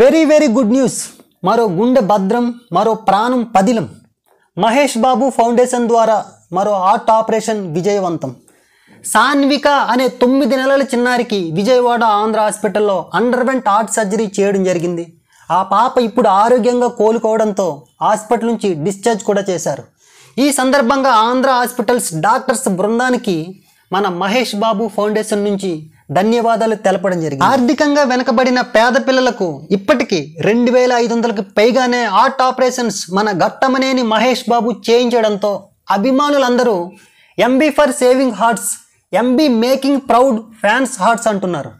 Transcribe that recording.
very very good news మరో గుండె భద్రం మరో ప్రాణం పదిలం మహేష్ బాబు ఫౌండేషన్ ద్వారా మరో హార్ట్ ఆపరేషన్ విజయవంతం సాన్విక అనే తొమ్మిది నెలల చిన్నారికి విజయవాడ ఆంధ్ర హాస్పిటల్లో అండర్వెంట్ హార్ట్ సర్జరీ చేయడం జరిగింది ఆ పాప ఇప్పుడు ఆరోగ్యంగా కోలుకోవడంతో హాస్పిటల్ నుంచి డిశ్చార్జ్ కూడా చేశారు ఈ సందర్భంగా ఆంధ్ర హాస్పిటల్స్ డాక్టర్స్ బృందానికి మన మహేష్ బాబు ఫౌండేషన్ నుంచి ధన్యవాదాలు తెలపడం జరిగింది ఆర్థికంగా వెనకబడిన పేద పిల్లలకు ఇప్పటికీ రెండు వేల ఐదు వందలకు పైగానే ఆర్ట్ ఆపరేషన్స్ మన గట్టమనేని మహేష్ బాబు చేయించడంతో అభిమానులందరూ MB for saving hearts MB making proud fans hearts అంటున్నారు